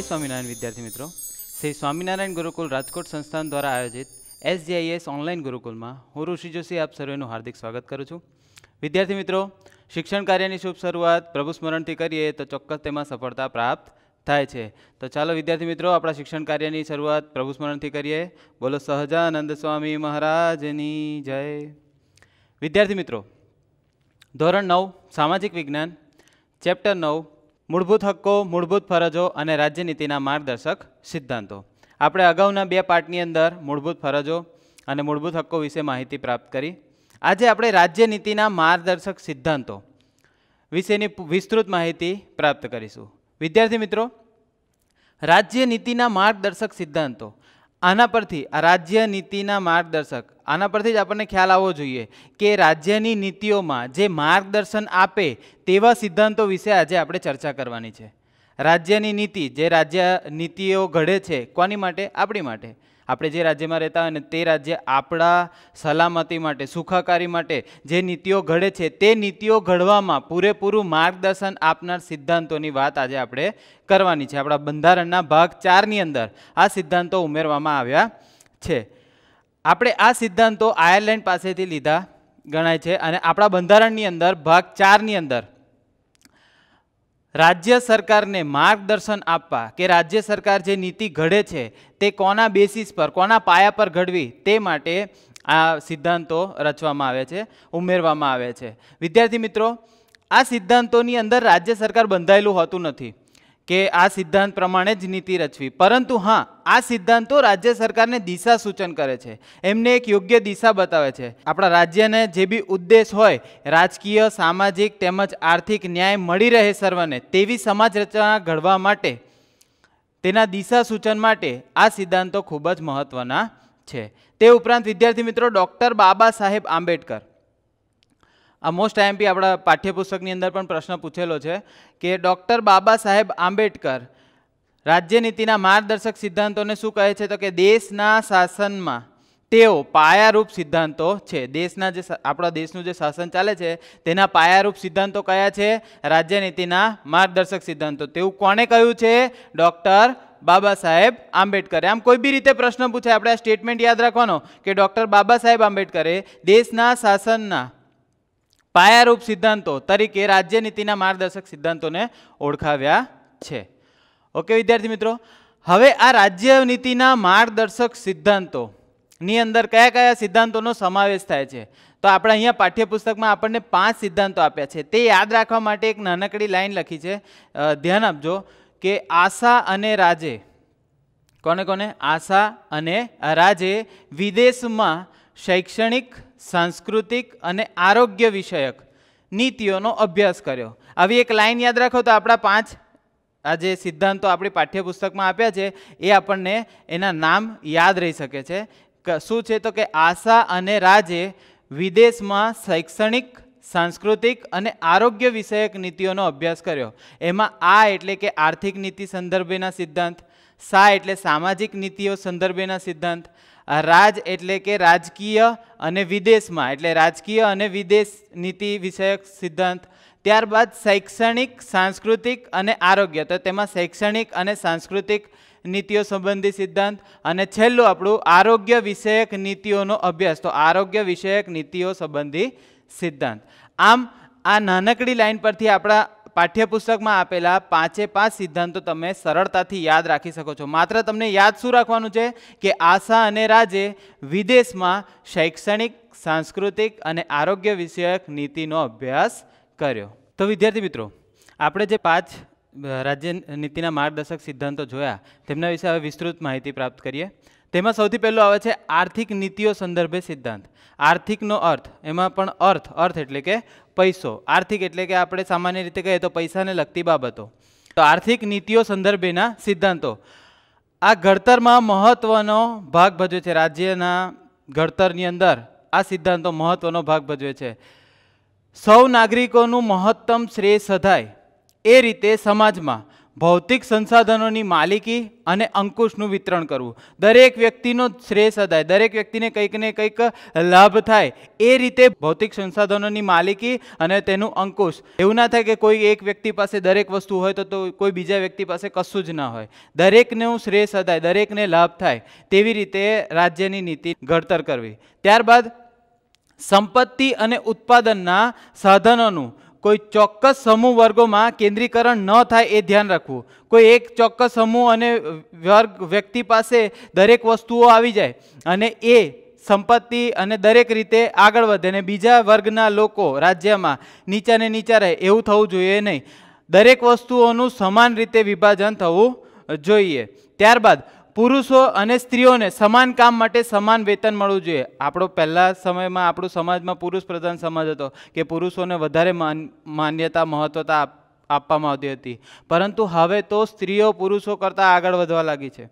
જય સ્વામિનારાયણ વિદ્યાર્થી મિત્રો શ્રી સ્વામિનારાયણ ગુરુકુલ રાજકોટ સંસ્થાન દ્વારા આયોજિત એસજીઆઈએસ ઓનલાઈન ગુરુકુલમાં હું ઋષિ જોશી આપ સર્વેનું હાર્દિક સ્વાગત કરું છું વિદ્યાર્થી મિત્રો શિક્ષણ કાર્યની શુભ શરૂઆત પ્રભુ સ્મરણથી કરીએ તો ચોક્કસ તેમાં સફળતા પ્રાપ્ત થાય છે તો ચાલો વિદ્યાર્થી મિત્રો આપણા શિક્ષણ કાર્યની શરૂઆત પ્રભુ સ્મરણથી કરીએ બોલો સહજાનંદ સ્વામી મહારાજની જય વિદ્યાર્થી મિત્રો ધોરણ નવ સામાજિક વિજ્ઞાન ચેપ્ટર નવ મૂળભૂત હક્કો મૂળભૂત ફરજો અને રાજ્યનીતિના માર્ગદર્શક સિદ્ધાંતો આપણે અગાઉના બે પાર્ટની અંદર મૂળભૂત ફરજો અને મૂળભૂત હક્કો વિશે માહિતી પ્રાપ્ત કરી આજે આપણે રાજ્યનીતિના માર્ગદર્શક સિદ્ધાંતો વિશેની વિસ્તૃત માહિતી પ્રાપ્ત કરીશું વિદ્યાર્થી મિત્રો રાજ્યનીતિના માર્ગદર્શક સિદ્ધાંતો આના પરથી આ રાજ્ય નીતિના માર્ગદર્શક આના પરથી જ આપણને ખ્યાલ આવવો જોઈએ કે રાજ્યની નીતિઓમાં જે માર્ગદર્શન આપે તેવા સિદ્ધાંતો વિશે આજે આપણે ચર્ચા કરવાની છે રાજ્યની નીતિ જે રાજ્ય નીતિઓ ઘડે છે કોની માટે આપણી માટે આપણે જે રાજ્યમાં રહેતા હોય ને તે રાજ્ય આપણા સલામતી માટે સુખાકારી માટે જે નીતિઓ ઘડે છે તે નીતિઓ ઘડવામાં પૂરેપૂરું માર્ગદર્શન આપનાર સિદ્ધાંતોની વાત આજે આપણે કરવાની છે આપણા બંધારણના ભાગ ચારની અંદર આ સિદ્ધાંતો ઉમેરવામાં આવ્યા છે આપણે આ સિદ્ધાંતો આયર્લેન્ડ પાસેથી લીધા ગણાય છે અને આપણા બંધારણની અંદર ભાગ ચારની અંદર રાજ્ય સરકારને માર્ગદર્શન આપવા કે રાજ્ય સરકાર જે નીતિ ઘડે છે તે કોના બેસિસ પર કોના પાયા પર ઘડવી તે માટે આ સિદ્ધાંતો રચવામાં આવે છે ઉમેરવામાં આવે છે વિદ્યાર્થી મિત્રો આ સિદ્ધાંતોની અંદર રાજ્ય સરકાર બંધાયેલું હોતું નથી કે આ સિદ્ધાંત પ્રમાણે જ નીતિ રચવી પરંતુ હા આ સિદ્ધાંતો રાજ્ય સરકારને દિશા સૂચન કરે છે એમને એક યોગ્ય દિશા બતાવે છે આપણા રાજ્યને જે બી ઉદ્દેશ હોય રાજકીય સામાજિક તેમજ આર્થિક ન્યાય મળી રહે સર્વને તેવી સમાજ રચના ઘડવા માટે તેના દિશા સૂચન માટે આ સિદ્ધાંતો ખૂબ જ મહત્ત્વના છે તે ઉપરાંત વિદ્યાર્થી મિત્રો ડૉક્ટર બાબા સાહેબ આંબેડકર આ મોસ્ટ આઈએમપી આપણા પાઠ્યપુસ્તકની અંદર પણ પ્રશ્ન પૂછેલો છે કે ડૉક્ટર બાબા સાહેબ આંબેડકર રાજ્યનીતિના માર્ગદર્શક સિદ્ધાંતોને શું કહે છે તો કે દેશના શાસનમાં તેઓ પાયારૂપ સિદ્ધાંતો છે દેશના જે આપણા દેશનું જે શાસન ચાલે છે તેના પાયારૂપ સિદ્ધાંતો કયા છે રાજ્યનીતિના માર્ગદર્શક સિદ્ધાંતો તેવું કોણે કહ્યું છે ડૉક્ટર બાબા સાહેબ આંબેડકરે આમ કોઈ બી રીતે પ્રશ્ન પૂછાય આપણે આ સ્ટેટમેન્ટ યાદ રાખવાનો કે ડૉક્ટર બાબા સાહેબ આંબેડકરે દેશના શાસનના પાયારૂપ સિદ્ધાંતો તરીકે રાજ્ય નીતિના માર્ગદર્શક સિદ્ધાંતોને ઓળખાવ્યા છે ઓકે વિદ્યાર્થી મિત્રો હવે આ રાજ્ય નીતિના માર્ગદર્શક સિદ્ધાંતો ની અંદર કયા કયા સિદ્ધાંતોનો સમાવેશ થાય છે તો આપણે અહીંયા પાઠ્યપુસ્તકમાં આપણને પાંચ સિદ્ધાંતો આપ્યા છે તે યાદ રાખવા માટે એક નાનકડી લાઈન લખી છે ધ્યાન આપજો કે આશા અને રાજે કોને કોને આશા અને રાજે વિદેશમાં શૈક્ષણિક સાંસ્કૃતિક અને આરોગ્ય વિષયક નીતિઓનો અભ્યાસ કર્યો આવી એક લાઇન યાદ રાખો તો આપણા પાંચ આ જે સિદ્ધાંતો આપણી પાઠ્યપુસ્તકમાં આપ્યા છે એ આપણને એના નામ યાદ રહી શકે છે શું છે તો કે આશા અને રાજે વિદેશમાં શૈક્ષણિક સાંસ્કૃતિક અને આરોગ્ય વિષયક નીતિઓનો અભ્યાસ કર્યો એમાં આ એટલે કે આર્થિક નીતિ સંદર્ભેના સિદ્ધાંત સા એટલે સામાજિક નીતિઓ સંદર્ભેના સિદ્ધાંત આ રાજ એટલે કે રાજકીય અને વિદેશમાં એટલે રાજકીય અને વિદેશ નીતિ વિષયક સિદ્ધાંત ત્યારબાદ શૈક્ષણિક સાંસ્કૃતિક અને આરોગ્ય તો તેમાં શૈક્ષણિક અને સાંસ્કૃતિક નીતિઓ સંબંધી સિદ્ધાંત અને છેલ્લું આપણું આરોગ્ય વિષયક નીતિઓનો અભ્યાસ તો આરોગ્ય વિષયક નીતિઓ સંબંધી સિદ્ધાંત આમ આ નાનકડી લાઇન પરથી આપણા પાઠ્યપુસ્તકમાં આપેલા પાંચે પાંચ સિદ્ધાંતો તમે સરળતાથી યાદ રાખી શકો છો માત્ર તમને યાદ શું રાખવાનું છે કે આશા અને રાજે વિદેશમાં શૈક્ષણિક સાંસ્કૃતિક અને આરોગ્ય વિષયક નીતિનો અભ્યાસ કર્યો તો વિદ્યાર્થી મિત્રો આપણે જે પાંચ રાજ્ય નીતિના માર્ગદર્શક સિદ્ધાંતો જોયા તેમના વિશે હવે વિસ્તૃત માહિતી પ્રાપ્ત કરીએ તેમાં સૌથી પહેલો આવે છે આર્થિક નીતિઓ સંદર્ભે સિદ્ધાંત આર્થિકનો અર્થ એમાં પણ અર્થ અર્થ એટલે કે પૈસો આર્થિક એટલે કે આપણે સામાન્ય રીતે કહીએ તો પૈસાને લગતી બાબતો તો આર્થિક નીતિઓ સંદર્ભેના સિદ્ધાંતો આ ઘડતરમાં મહત્ત્વનો ભાગ ભજવે છે રાજ્યના ઘડતરની અંદર આ સિદ્ધાંતો મહત્ત્વનો ભાગ ભજવે છે સૌ નાગરિકોનું મહત્તમ શ્રેય સધાય એ રીતે સમાજમાં ભૌતિક સંસાધનોની માલિકી અને અંકુશનું વિતરણ કરવું દરેક વ્યક્તિનો શ્રેય સદાય દરેક વ્યક્તિને કંઈક ને કંઈક લાભ થાય એ રીતે ભૌતિક સંસાધનોની માલિકી અને તેનું અંકુશ એવું ના થાય કે કોઈ એક વ્યક્તિ પાસે દરેક વસ્તુ હોય તો કોઈ બીજા વ્યક્તિ પાસે કશું જ ના હોય દરેકનું શ્રેય સદાય દરેકને લાભ થાય તેવી રીતે રાજ્યની નીતિ ઘડતર કરવી ત્યારબાદ સંપત્તિ અને ઉત્પાદનના સાધનોનું કોઈ ચોક્કસ સમૂહ વર્ગોમાં કેન્દ્રીકરણ ન થાય એ ધ્યાન રાખવું કોઈ એક ચોક્કસ સમૂહ અને વર્ગ વ્યક્તિ પાસે દરેક વસ્તુઓ આવી જાય અને એ સંપત્તિ અને દરેક રીતે આગળ વધે અને બીજા વર્ગના લોકો રાજ્યમાં નીચાને નીચા રહે એવું થવું જોઈએ નહીં દરેક વસ્તુઓનું સમાન રીતે વિભાજન થવું જોઈએ ત્યારબાદ પુરુષો અને સ્ત્રીઓને સમાન કામ માટે સમાન વેતન મળવું જોઈએ આપણો પહેલાં સમયમાં આપણું સમાજમાં પુરુષ પ્રધાન સમાજ હતો કે પુરુષોને વધારે માન્યતા મહત્વતા આપવામાં આવતી હતી પરંતુ હવે તો સ્ત્રીઓ પુરુષો કરતાં આગળ વધવા લાગી છે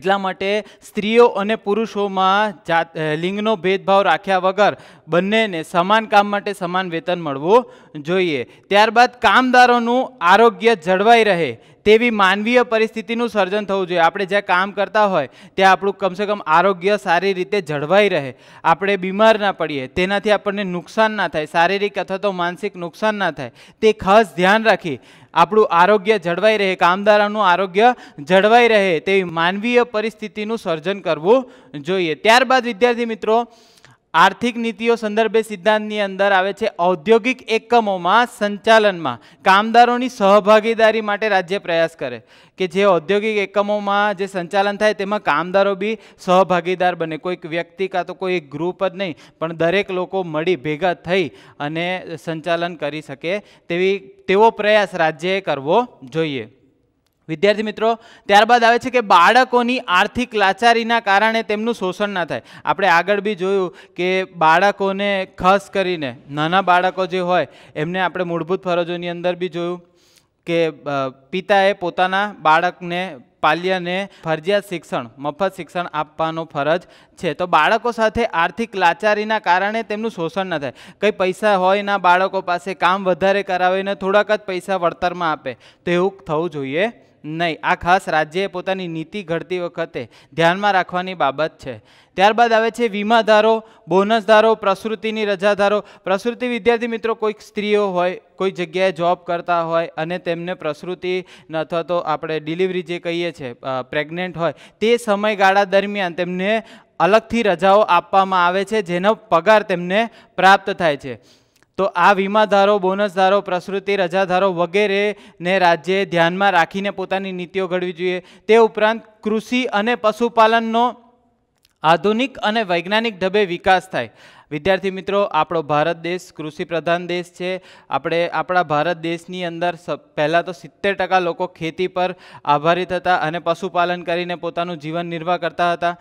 એટલા માટે સ્ત્રીઓ અને પુરુષોમાં જાત લિંગનો ભેદભાવ રાખ્યા વગર બંનેને સમાન કામ માટે સમાન વેતન મળવું જોઈએ ત્યારબાદ કામદારોનું આરોગ્ય જળવાઈ રહે તેવી માનવીય પરિસ્થિતિનું સર્જન થવું જોઈએ આપણે જ્યાં કામ કરતા હોય ત્યાં આપણું કમસે કમ આરોગ્ય સારી રીતે જળવાઈ રહે આપણે બીમાર ના પડીએ તેનાથી આપણને નુકસાન ના થાય શારીરિક અથવા તો માનસિક નુકસાન ના થાય તે ખાસ ધ્યાન રાખી આપણું આરોગ્ય જળવાઈ રહે કામદારોનું આરોગ્ય જળવાઈ રહે તેવી માનવીય પરિસ્થિતિનું સર્જન કરવું જોઈએ ત્યારબાદ વિદ્યાર્થી મિત્રો આર્થિક નીતિઓ સંદર્ભે સિદ્ધાંતની અંદર આવે છે ઔદ્યોગિક એકમોમાં સંચાલનમાં કામદારોની સહભાગીદારી માટે રાજ્ય પ્રયાસ કરે કે જે ઔદ્યોગિક એકમોમાં જે સંચાલન થાય તેમાં કામદારો બી સહભાગીદાર બને કોઈક વ્યક્તિ કાં તો કોઈ એક ગ્રુપ જ નહીં પણ દરેક લોકો મળી ભેગા થઈ અને સંચાલન કરી શકે તેવી તેવો પ્રયાસ રાજ્યએ કરવો જોઈએ વિદ્યાર્થી મિત્રો ત્યારબાદ આવે છે કે બાળકોની આર્થિક લાચારીના કારણે તેમનું શોષણ ના થાય આપણે આગળ બી જોયું કે બાળકોને ખાસ કરીને નાના બાળકો જે હોય એમને આપણે મૂળભૂત ફરજોની અંદર બી જોયું કે પિતાએ પોતાના બાળકને પાલ્યને ફરજિયાત શિક્ષણ મફત શિક્ષણ આપવાનો ફરજ છે તો બાળકો સાથે આર્થિક લાચારીના કારણે તેમનું શોષણ ન થાય કંઈ પૈસા હોય ના બાળકો પાસે કામ વધારે કરાવીને થોડાક જ પૈસા વળતરમાં આપે તો એવું થવું જોઈએ નહીં આ ખાસ રાજ્યએ પોતાની નીતિ ઘડતી વખતે ધ્યાનમાં રાખવાની બાબત છે ત્યારબાદ આવે છે વીમાધારો બોનસધારો પ્રસૃતિની રજાધારો પ્રસૃતિ વિદ્યાર્થી મિત્રો કોઈક સ્ત્રીઓ હોય કોઈ જગ્યાએ જોબ કરતા હોય અને તેમને પ્રસૃતિ અથવા તો આપણે ડિલિવરી જે કહીએ છીએ પ્રેગ્નેન્ટ હોય તે સમયગાળા દરમિયાન તેમને અલગથી રજાઓ આપવામાં આવે છે જેનો પગાર તેમને પ્રાપ્ત થાય છે તો આ વીમાધારો બોનસધારો પ્રસૃતિ રજાધારો વગેરેને રાજ્યે ધ્યાનમાં રાખીને પોતાની નીતિઓ ઘડવી જોઈએ તે ઉપરાંત કૃષિ અને પશુપાલનનો આધુનિક અને વૈજ્ઞાનિક ઢબે વિકાસ થાય વિદ્યાર્થી મિત્રો આપણો ભારત દેશ કૃષિ પ્રધાન દેશ છે આપણે આપણા ભારત દેશની અંદર પહેલાં તો સિત્તેર ટકા લોકો ખેતી પર આભારિત હતા અને પશુપાલન કરીને પોતાનું જીવન નિર્વાહ કરતા હતા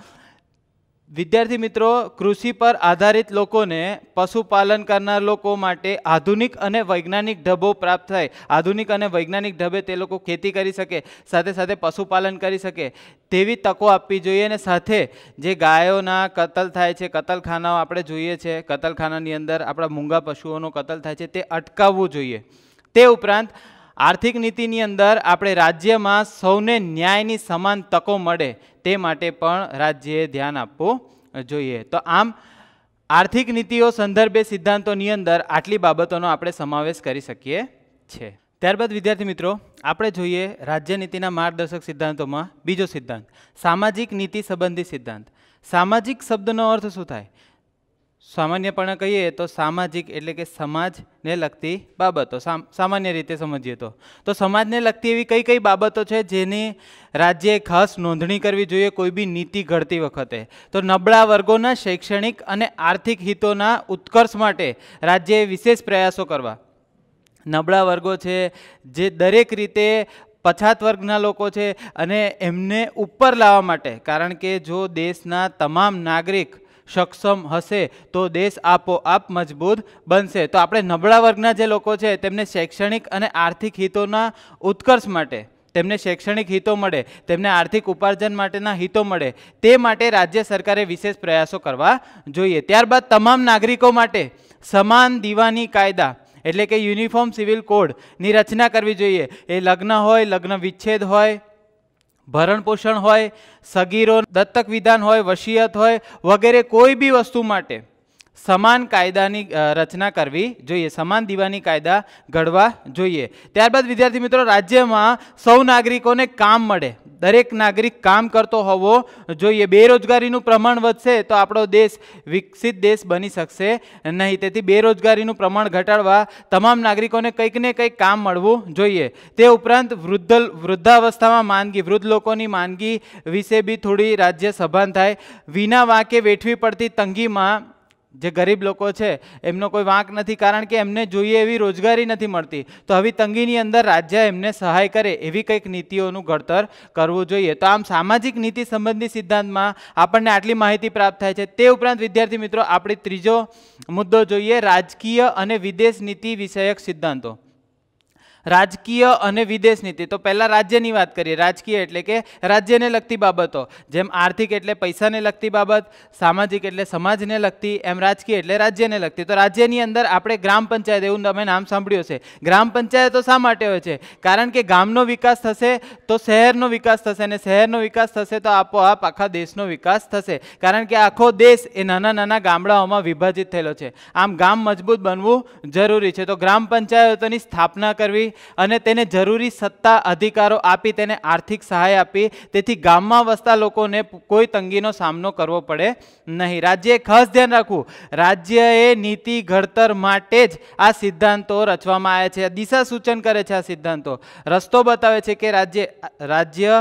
વિદ્યાર્થી મિત્રો કૃષિ પર આધારિત લોકોને પશુપાલન કરનાર લોકો માટે આધુનિક અને વૈજ્ઞાનિક ઢબો પ્રાપ્ત થાય આધુનિક અને વૈજ્ઞાનિક ઢબે તે લોકો ખેતી કરી શકે સાથે સાથે પશુપાલન કરી શકે તેવી તકો આપવી જોઈએ અને સાથે જે ગાયોના કતલ થાય છે કતલખાનાઓ આપણે જોઈએ છે કતલખાનાની અંદર આપણા મૂંગા પશુઓનો કતલ થાય છે તે અટકાવવું જોઈએ તે ઉપરાંત આર્થિક નીતિની અંદર આપણે રાજ્યમાં સૌને ન્યાયની સમાન તકો મળે તે માટે પણ રાજ્યએ ધ્યાન આપવું જોઈએ તો આમ આર્થિક નીતિઓ સંદર્ભે સિદ્ધાંતોની અંદર આટલી બાબતોનો આપણે સમાવેશ કરી શકીએ છીએ ત્યારબાદ વિદ્યાર્થી મિત્રો આપણે જોઈએ રાજ્ય નીતિના માર્ગદર્શક સિદ્ધાંતોમાં બીજો સિદ્ધાંત સામાજિક નીતિ સંબંધી સિદ્ધાંત સામાજિક શબ્દનો અર્થ શું થાય સામાન્યપણે કહીએ તો સામાજિક એટલે કે સમાજને લગતી બાબતો સામાન્ય રીતે સમજીએ તો તો સમાજને લગતી એવી કઈ કઈ બાબતો છે જેની રાજ્યે ખાસ નોંધણી કરવી જોઈએ કોઈ બી નીતિ ઘડતી વખતે તો નબળા વર્ગોના શૈક્ષણિક અને આર્થિક હિતોના ઉત્કર્ષ માટે રાજ્યે વિશેષ પ્રયાસો કરવા નબળા વર્ગો છે જે દરેક રીતે પછાત વર્ગના લોકો છે અને એમને ઉપર લાવવા માટે કારણ કે જો દેશના તમામ નાગરિક સક્ષમ હશે તો દેશ આપોઆપ મજબૂત બનશે તો આપણે નબળા વર્ગના જે લોકો છે તેમને શૈક્ષણિક અને આર્થિક હિતોના ઉત્કર્ષ માટે તેમને શૈક્ષણિક હિતો મળે તેમને આર્થિક ઉપાર્જન માટેના હિતો મળે તે માટે રાજ્ય સરકારે વિશેષ પ્રયાસો કરવા જોઈએ ત્યારબાદ તમામ નાગરિકો માટે સમાન દીવાની કાયદા એટલે કે યુનિફોર્મ સિવિલ કોડની રચના કરવી જોઈએ એ લગ્ન હોય લગ્ન વિચ્છેદ હોય ભરણપોષણ હોય સગીરો દત્તક વિધાન હોય વસિયત હોય વગેરે કોઈ બી વસ્તુ માટે સમાન કાયદાની રચના કરવી જોઈએ સમાન દીવાની કાયદા ઘડવા જોઈએ ત્યારબાદ વિદ્યાર્થી મિત્રો રાજ્યમાં સૌ નાગરિકોને કામ મળે દરેક નાગરિક કામ કરતો હોવો જોઈએ બેરોજગારીનું પ્રમાણ વધશે તો આપણો દેશ વિકસિત દેશ બની શકશે નહીં તેથી બેરોજગારીનું પ્રમાણ ઘટાડવા તમામ નાગરિકોને કંઈક ને કંઈક કામ મળવું જોઈએ તે ઉપરાંત વૃદ્ધ વૃદ્ધાવસ્થામાં માંદગી વૃદ્ધ લોકોની માંદગી વિશે બી થોડી રાજ્ય રાજ્યસભા થાય વિના વાંકે વેઠવી પડતી તંગીમાં જે ગરીબ લોકો છે એમનો કોઈ વાંક નથી કારણ કે એમને જોઈએ એવી રોજગારી નથી મળતી તો હવે તંગીની અંદર રાજ્ય એમને સહાય કરે એવી કંઈક નીતિઓનું ઘડતર કરવું જોઈએ તો આમ સામાજિક નીતિ સંબંધી સિદ્ધાંતમાં આપણને આટલી માહિતી પ્રાપ્ત થાય છે તે ઉપરાંત વિદ્યાર્થી મિત્રો આપણે ત્રીજો મુદ્દો જોઈએ રાજકીય અને વિદેશ નીતિ વિષયક સિદ્ધાંતો રાજકીય અને વિદેશ નીતિ તો પહેલાં રાજ્યની વાત કરીએ રાજકીય એટલે કે રાજ્યને લગતી બાબતો જેમ આર્થિક એટલે પૈસાને લગતી બાબત સામાજિક એટલે સમાજને લગતી એમ રાજકીય એટલે રાજ્યને લગતી તો રાજ્યની અંદર આપણે ગ્રામ પંચાયત એવું તમે નામ સાંભળ્યું છે ગ્રામ પંચાયતો શા માટે હોય છે કારણ કે ગામનો વિકાસ થશે તો શહેરનો વિકાસ થશે અને શહેરનો વિકાસ થશે તો આપોઆપ આખા દેશનો વિકાસ થશે કારણ કે આખો દેશ એ નાના નાના ગામડાઓમાં વિભાજિત થયેલો છે આમ ગામ મજબૂત બનવું જરૂરી છે તો ગ્રામ પંચાયતોની સ્થાપના કરવી અને તેને જરૂરી સત્તા અધિકારો આપી તેને આર્થિક સહાય આપી તેથી ગામમાં વસતા લોકોને કોઈ તંગીનો સામનો કરવો પડે નહીં રાજ્યએ ખાસ ધ્યાન રાખવું રાજ્યએ નીતિ ઘડતર માટે જ આ સિદ્ધાંતો રચવામાં આવ્યા છે દિશા સૂચન કરે છે આ સિદ્ધાંતો રસ્તો બતાવે છે કે રાજ્ય રાજ્ય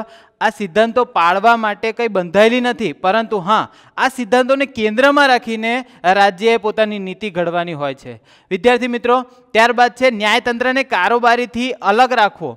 આ સિદ્ધાંતો પાળવા માટે કંઈ બંધાયેલી નથી પરંતુ હા આ સિદ્ધાંતોને કેન્દ્રમાં રાખીને રાજ્યએ પોતાની નીતિ ઘડવાની હોય છે વિદ્યાર્થી મિત્રો ત્યારબાદ છે ન્યાયતંત્રને કારોબારીથી અલગ રાખવો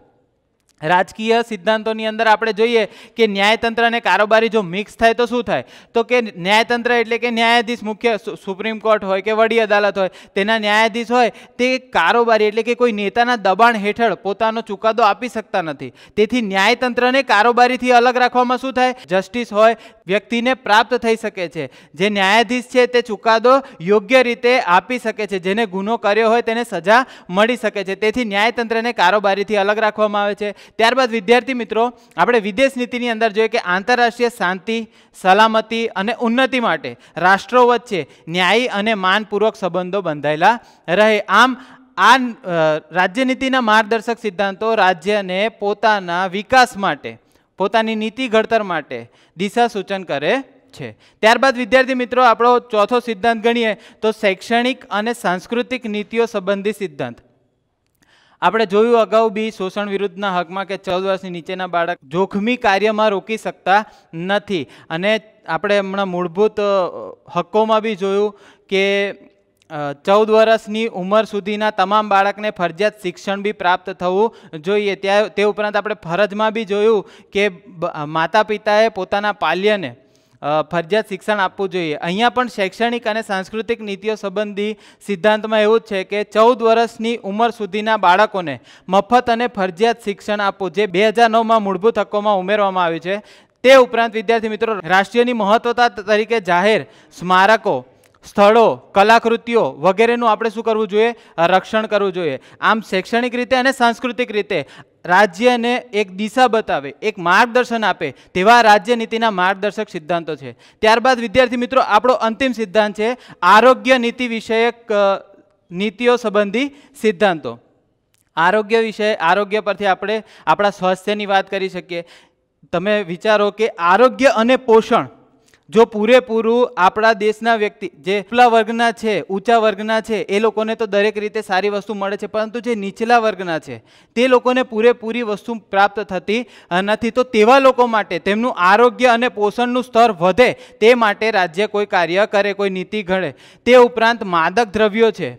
રાજકીય સિદ્ધાંતોની અંદર આપણે જોઈએ કે ન્યાયતંત્ર અને કારોબારી જો મિક્સ થાય તો શું થાય તો કે ન્યાયતંત્ર એટલે કે ન્યાયાધીશ મુખ્ય સુપ્રીમ કોર્ટ હોય કે વડી અદાલત હોય તેના ન્યાયાધીશ હોય તે કારોબારી એટલે કે કોઈ નેતાના દબાણ હેઠળ પોતાનો ચુકાદો આપી શકતા નથી તેથી ન્યાયતંત્રને કારોબારીથી અલગ રાખવામાં શું થાય જસ્ટિસ હોય વ્યક્તિને પ્રાપ્ત થઈ શકે છે જે ન્યાયાધીશ છે તે ચુકાદો યોગ્ય રીતે આપી શકે છે જેને ગુનો કર્યો હોય તેને સજા મળી શકે છે તેથી ન્યાયતંત્રને કારોબારીથી અલગ રાખવામાં આવે છે ત્યારબાદ વિદ્યાર્થી મિત્રો આપણે વિદેશ નીતિની અંદર જોઈએ કે આંતરરાષ્ટ્રીય શાંતિ સલામતી અને ઉન્નતિ માટે રાષ્ટ્રો વચ્ચે ન્યાયી અને માનપૂર્વક સંબંધો બંધાયેલા રહે આમ આ રાજ્યનીતિના માર્ગદર્શક સિદ્ધાંતો રાજ્યને પોતાના વિકાસ માટે પોતાની નીતિ ઘડતર માટે દિશા સૂચન કરે છે ત્યારબાદ વિદ્યાર્થી મિત્રો આપણો ચોથો સિદ્ધાંત ગણીએ તો શૈક્ષણિક અને સાંસ્કૃતિક નીતિઓ સંબંધી સિદ્ધાંત આપણે જોયું અગાઉ બી શોષણ વિરુદ્ધના હકમાં કે ચૌદ વર્ષની નીચેના બાળક જોખમી કાર્યમાં રોકી શકતા નથી અને આપણે હમણાં મૂળભૂત હકોમાં બી જોયું કે ચૌદ વર્ષની ઉંમર સુધીના તમામ બાળકને ફરજિયાત શિક્ષણ બી પ્રાપ્ત થવું જોઈએ ત્યાં તે ઉપરાંત આપણે ફરજમાં બી જોયું કે માતા પિતાએ પોતાના પાલ્યને ફરજિયાત શિક્ષણ આપવું જોઈએ અહીંયા પણ શૈક્ષણિક અને સાંસ્કૃતિક નીતિઓ સંબંધી સિદ્ધાંતમાં એવું જ છે કે ચૌદ વર્ષની ઉંમર સુધીના બાળકોને મફત અને ફરજિયાત શિક્ષણ આપવું જે બે હજાર નવમાં મૂળભૂત હકોમાં ઉમેરવામાં આવ્યું છે તે ઉપરાંત વિદ્યાર્થી મિત્રો રાષ્ટ્રીયની મહત્વતા તરીકે જાહેર સ્મારકો સ્થળો કલાકૃતિઓ વગેરેનું આપણે શું કરવું જોઈએ રક્ષણ કરવું જોઈએ આમ શૈક્ષણિક રીતે અને સાંસ્કૃતિક રીતે રાજ્યને એક દિશા બતાવે એક માર્ગદર્શન આપે તેવા રાજ્ય નીતિના માર્ગદર્શક સિદ્ધાંતો છે ત્યારબાદ વિદ્યાર્થી મિત્રો આપણો અંતિમ સિદ્ધાંત છે આરોગ્ય નીતિ વિષયક નીતિઓ સંબંધી સિદ્ધાંતો આરોગ્ય વિષય આરોગ્ય પરથી આપણે આપણા સ્વાસ્થ્યની વાત કરી શકીએ તમે વિચારો કે આરોગ્ય અને પોષણ જો પૂરેપૂરું આપણા દેશના વ્યક્તિ જે ઉપલા વર્ગના છે ઊંચા વર્ગના છે એ લોકોને તો દરેક રીતે સારી વસ્તુ મળે છે પરંતુ જે નીચલા વર્ગના છે તે લોકોને પૂરેપૂરી વસ્તુ પ્રાપ્ત થતી નથી તો તેવા લોકો માટે તેમનું આરોગ્ય અને પોષણનું સ્તર વધે તે માટે રાજ્ય કોઈ કાર્ય કરે કોઈ નીતિ ઘડે તે ઉપરાંત માદક દ્રવ્યો છે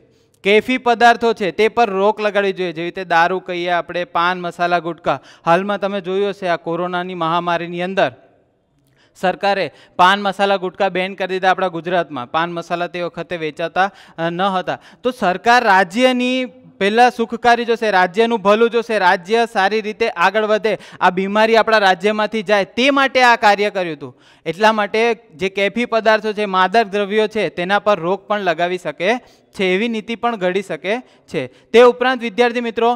કેફી પદાર્થો છે તે પર રોક લગાડવી જોઈએ જેવી રીતે દારૂ કહીએ આપણે પાન મસાલા ગુટકા હાલમાં તમે જોયું હશે આ કોરોનાની મહામારીની અંદર સરકારે પાન મસાલા ગુટકા બેન કરી દીધા આપણા ગુજરાતમાં પાન મસાલા તે વખતે વેચાતા ન હતા તો સરકાર રાજ્યની પહેલાં સુખકારી જોશે રાજ્યનું ભલું જોશે રાજ્ય સારી રીતે આગળ વધે આ બીમારી આપણા રાજ્યમાંથી જાય તે માટે આ કાર્ય કર્યું હતું એટલા માટે જે કેફી પદાર્થો છે માદક દ્રવ્યો છે તેના પર રોક પણ લગાવી શકે છે એવી નીતિ પણ ઘડી શકે છે તે ઉપરાંત વિદ્યાર્થી મિત્રો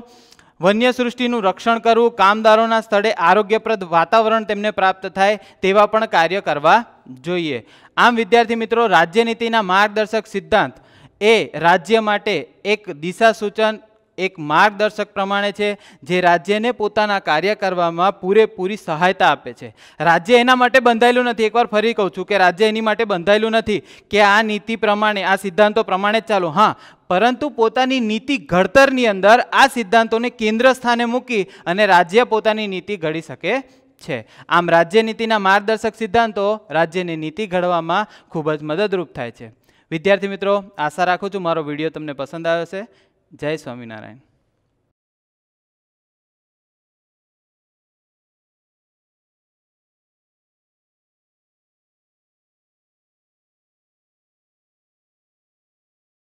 વન્ય સૃષ્ટિનું રક્ષણ કરવું કામદારોના સ્થળે આરોગ્યપ્રદ વાતાવરણ તેમને પ્રાપ્ત થાય તેવા પણ કાર્ય કરવા જોઈએ આમ વિદ્યાર્થી મિત્રો રાજ્યનીતિના માર્ગદર્શક સિદ્ધાંત એ રાજ્ય માટે એક દિશા સૂચન એક માર્ગદર્શક પ્રમાણે છે જે રાજ્યને પોતાના કાર્ય કરવામાં પૂરેપૂરી સહાયતા આપે છે રાજ્ય એના માટે બંધાયેલું નથી એકવાર ફરી કહું છું કે રાજ્ય એની માટે બંધાયેલું નથી કે આ નીતિ પ્રમાણે આ સિદ્ધાંતો પ્રમાણે જ ચાલો હા પરંતુ પોતાની નીતિ ઘડતરની અંદર આ સિદ્ધાંતોને કેન્દ્ર સ્થાને મૂકી અને રાજ્ય પોતાની નીતિ ઘડી શકે છે આમ રાજ્ય નીતિના માર્ગદર્શક સિદ્ધાંતો રાજ્યની નીતિ ઘડવામાં ખૂબ જ મદદરૂપ થાય છે વિદ્યાર્થી મિત્રો આશા રાખું છું મારો વિડીયો તમને પસંદ આવ્યો છે જય સ્વામિનારાયણ